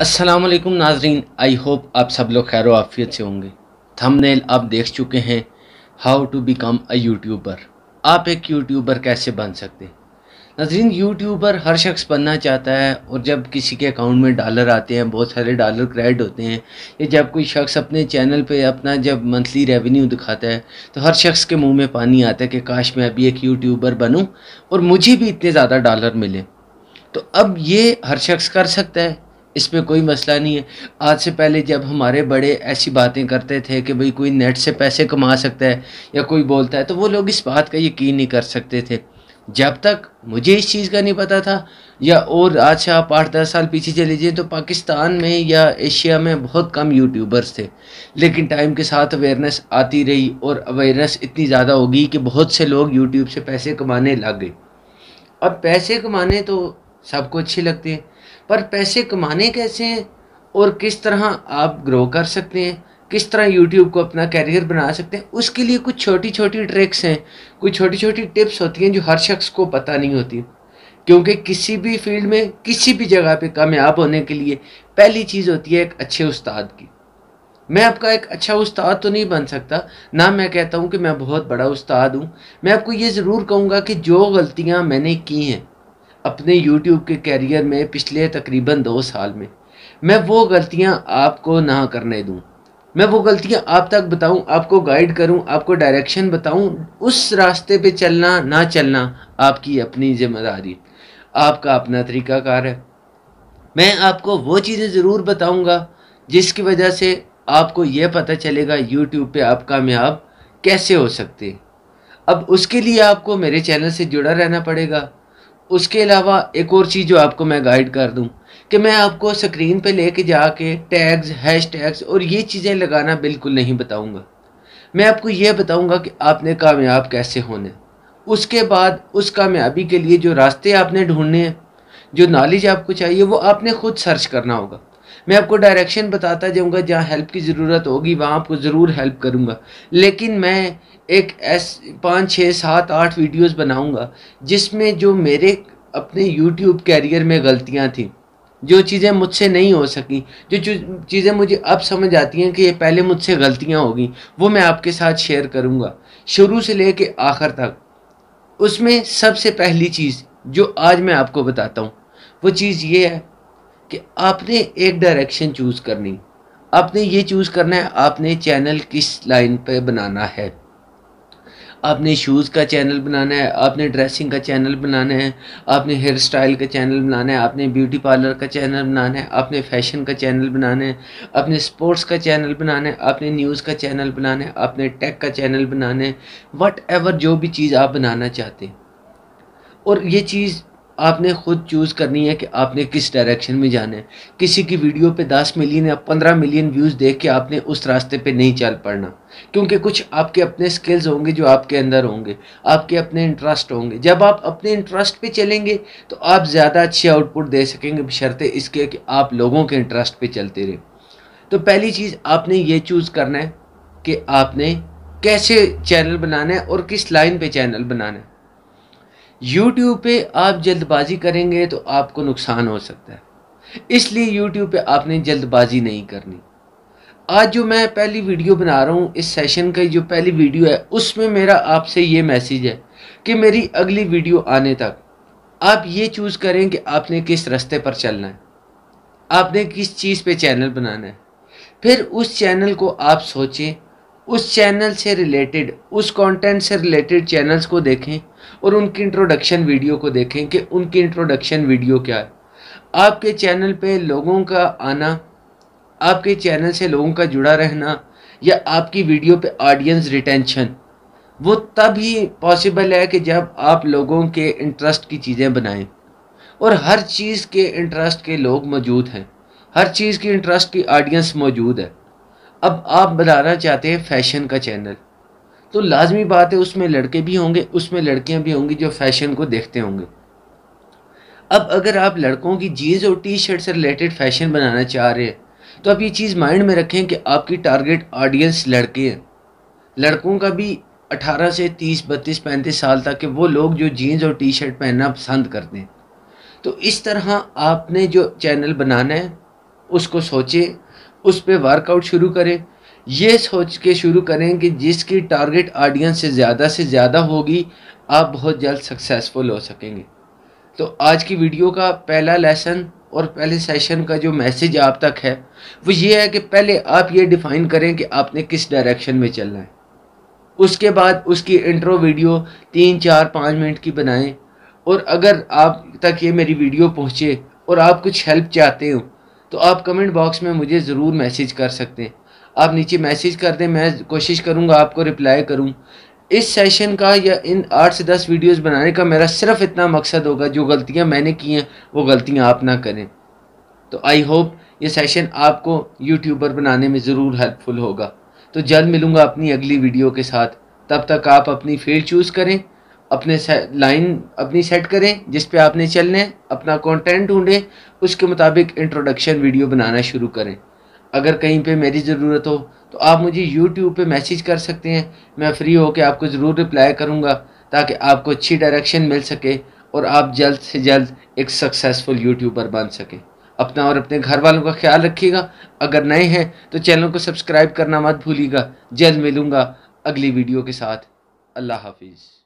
अस्सलाम वालेकुम नाजरीन आई होप आप सब लोग खैर आफियत से होंगे थंबनेल आप देख चुके हैं how to become a YouTuber आप एक यूट्यूबर कैसे बन सकते हैं नाजरीन यूट्यूबर हर शख्स बनना चाहता है और जब किसी के अकाउंट में डॉलर आते हैं बहुत सारे डॉलर क्रेडिट होते हैं या जब कोई शख्स अपने चैनल पे अपना जब मंथली रेवेन्यू दिखाता है तो हर शख्स के मुंह में पानी आता है कि काश मैं अभी एक यूट्यूबर बनूं और मुझे भी इतने ज़्यादा डॉलर मिले तो अब ये हर शख्स कर सकता है इस पर कोई मसला नहीं है आज से पहले जब हमारे बड़े ऐसी बातें करते थे कि भाई कोई नेट से पैसे कमा सकता है या कोई बोलता है तो वो लोग इस बात का यकीन नहीं कर सकते थे जब तक मुझे इस चीज़ का नहीं पता था या और आज से आप आठ दस साल पीछे चले जाइए तो पाकिस्तान में या एशिया में बहुत कम यूट्यूबर्स थे लेकिन टाइम के साथ अवेयरनेस आती रही और अवेयरनेस इतनी ज़्यादा होगी कि बहुत से लोग यूट्यूब से पैसे कमाने लग गए अब पैसे कमाने तो सबको अच्छे लगते हैं पर पैसे कमाने कैसे हैं और किस तरह आप ग्रो कर सकते हैं किस तरह यूट्यूब को अपना कैरियर बना सकते हैं उसके लिए कुछ छोटी छोटी ट्रिक्स हैं कुछ छोटी छोटी टिप्स होती हैं जो हर शख्स को पता नहीं होती क्योंकि किसी भी फील्ड में किसी भी जगह पे कामयाब होने के लिए पहली चीज़ होती है एक अच्छे उस्ताद की मैं आपका एक अच्छा उस्ताद तो नहीं बन सकता ना मैं कहता हूँ कि मैं बहुत बड़ा उस्ताद हूँ मैं आपको ये ज़रूर कहूँगा कि जो गलतियाँ मैंने की हैं अपने यूट्यूब के कैरियर में पिछले तकरीबन दो साल में मैं वो गलतियाँ आपको ना करने दूँ मैं वो गलतियाँ आप तक बताऊँ आपको गाइड करूँ आपको डायरेक्शन बताऊँ उस रास्ते पे चलना ना चलना आपकी अपनी जिम्मेदारी आपका अपना तरीकाकार है मैं आपको वो चीज़ें ज़रूर बताऊंगा जिसकी वजह से आपको यह पता चलेगा यूट्यूब पे आप कामयाब कैसे हो सकते अब उसके लिए आपको मेरे चैनल से जुड़ा रहना पड़ेगा उसके अलावा एक और चीज़ जो आपको मैं गाइड कर दूँ कि मैं आपको स्क्रीन पे लेके जाके टैग्स हैश टैग्स और ये चीज़ें लगाना बिल्कुल नहीं बताऊँगा मैं आपको ये बताऊँगा कि आपने कामयाब कैसे होने उसके बाद उस कामयाबी के लिए जो रास्ते आपने ढूंढने हैं जो नॉलेज आपको चाहिए वो आपने खुद सर्च करना होगा मैं आपको डायरेक्शन बताता जाऊँगा जहाँ हेल्प की ज़रूरत होगी वहाँ आपको ज़रूर हेल्प करूँगा लेकिन मैं एक ऐस पाँच छः सात आठ वीडियोस बनाऊँगा जिसमें जो मेरे अपने यूट्यूब कैरियर में गलतियाँ थी जो चीज़ें मुझसे नहीं हो सकी जो चीज़ें मुझे अब समझ आती हैं कि ये पहले मुझसे गलतियाँ होगी वो मैं आपके साथ शेयर करूँगा शुरू से ले आखिर तक उसमें सबसे पहली चीज़ जो आज मैं आपको बताता हूँ वो चीज़ ये है कि आपने एक डायरेक्शन चूज़ करनी आपने ये चूज़ करना है आपने चैनल किस लाइन पे बनाना है आपने शूज़ का चैनल बनाना है आपने ड्रेसिंग का चैनल बनाना है आपने हेयर स्टाइल का चैनल बनाना है आपने ब्यूटी पार्लर का चैनल बनाना है आपने फैशन का चैनल बनाना है आपने स्पोर्ट्स का चैनल बनाना है आपने न्यूज़ का चैनल बनाना है आपने टेक का चैनल बनाना है वट एवर जो भी चीज़ आप बनाना चाहते हैं और ये चीज़ आपने खुद चूज़ करनी है कि आपने किस डायरेक्शन में जाना है किसी की वीडियो पे 10 मिलियन या 15 मिलियन व्यूज़ देख के आपने उस रास्ते पे नहीं चल पड़ना क्योंकि कुछ आपके अपने स्किल्स होंगे जो आपके अंदर होंगे आपके अपने इंटरेस्ट होंगे जब आप अपने इंटरेस्ट पे चलेंगे तो आप ज़्यादा अच्छे आउटपुट दे सकेंगे बशर्ते इसके कि आप लोगों के इंटरेस्ट पे चलते रहें तो पहली चीज़ आपने ये चूज़ करना है कि आपने कैसे चैनल बनाना है और किस लाइन पे चैनल बनाना है यूट्यूब पे आप जल्दबाजी करेंगे तो आपको नुकसान हो सकता है इसलिए यूट्यूब पे आपने जल्दबाजी नहीं करनी आज जो मैं पहली वीडियो बना रहा हूँ इस सेशन का जो पहली वीडियो है उसमें मेरा आपसे ये मैसेज है कि मेरी अगली वीडियो आने तक आप ये चूज़ करें कि आपने किस रास्ते पर चलना है आपने किस चीज़ पे चैनल बनाना है फिर उस चैनल को आप सोचें उस चैनल से रिलेटेड उस कंटेंट से रिलेटेड चैनल्स को देखें और उनकी इंट्रोडक्शन वीडियो को देखें कि उनकी इंट्रोडक्शन वीडियो क्या है आपके चैनल पे लोगों का आना आपके चैनल से लोगों का जुड़ा रहना या आपकी वीडियो पे ऑडियंस रिटेंशन वो तब ही पॉसिबल है कि जब आप लोगों के इंटरेस्ट की चीज़ें बनाएं और हर चीज़ के इंटरेस्ट के लोग मौजूद हैं हर चीज़ की इंटरेस्ट की ऑडियंस मौजूद है अब आप बनाना चाहते हैं फैशन का चैनल तो लाजमी बात है उसमें लड़के भी होंगे उसमें लड़कियां भी होंगी जो फैशन को देखते होंगे अब अगर आप लड़कों की जीन्स और टी शर्ट से रिलेटेड फैशन बनाना चाह रहे हैं तो आप ये चीज़ माइंड में रखें कि आपकी टारगेट ऑडियंस लड़के हैं लड़कों का भी 18 से 30, बत्तीस पैंतीस साल तक के वो लोग जो जीन्स और टी शर्ट पहनना पसंद करते हैं तो इस तरह आपने जो चैनल बनाना है उसको सोचें उस पर वर्कआउट शुरू करें ये सोच के शुरू करें कि जिसकी टारगेट ऑडियंस से ज़्यादा से ज़्यादा होगी आप बहुत जल्द सक्सेसफुल हो सकेंगे तो आज की वीडियो का पहला लेसन और पहले सेशन का जो मैसेज आप तक है वो ये है कि पहले आप ये डिफ़ाइन करें कि आपने किस डायरेक्शन में चलना है उसके बाद उसकी इंट्रो वीडियो तीन चार पाँच मिनट की बनाएं और अगर आप तक ये मेरी वीडियो पहुँचे और आप कुछ हेल्प चाहते हो तो आप कमेंट बॉक्स में मुझे ज़रूर मैसेज कर सकते हैं आप नीचे मैसेज कर दें मैं कोशिश करूँगा आपको रिप्लाई करूँ इस सेशन का या इन आठ से दस वीडियोस बनाने का मेरा सिर्फ इतना मकसद होगा जो गलतियां मैंने की हैं वो गलतियां आप ना करें तो आई होप ये सेशन आपको यूट्यूबर बनाने में ज़रूर हेल्पफुल होगा तो जल्द मिलूँगा अपनी अगली वीडियो के साथ तब तक आप अपनी फील्ड चूज़ करें अपने लाइन अपनी सेट करें जिस पे आपने चलने अपना कंटेंट ढूंढें उसके मुताबिक इंट्रोडक्शन वीडियो बनाना शुरू करें अगर कहीं पे मेरी ज़रूरत हो तो आप मुझे यूट्यूब पे मैसेज कर सकते हैं मैं फ्री होकर आपको ज़रूर रिप्लाई करूँगा ताकि आपको अच्छी डायरेक्शन मिल सके और आप जल्द से जल्द एक सक्सेसफुल यूट्यूबर बन सकें अपना और अपने घर वालों का ख्याल रखिएगा अगर नए हैं तो चैनल को सब्सक्राइब करना मत भूलिएगा जल्द मिलूँगा अगली वीडियो के साथ अल्लाह हाफिज़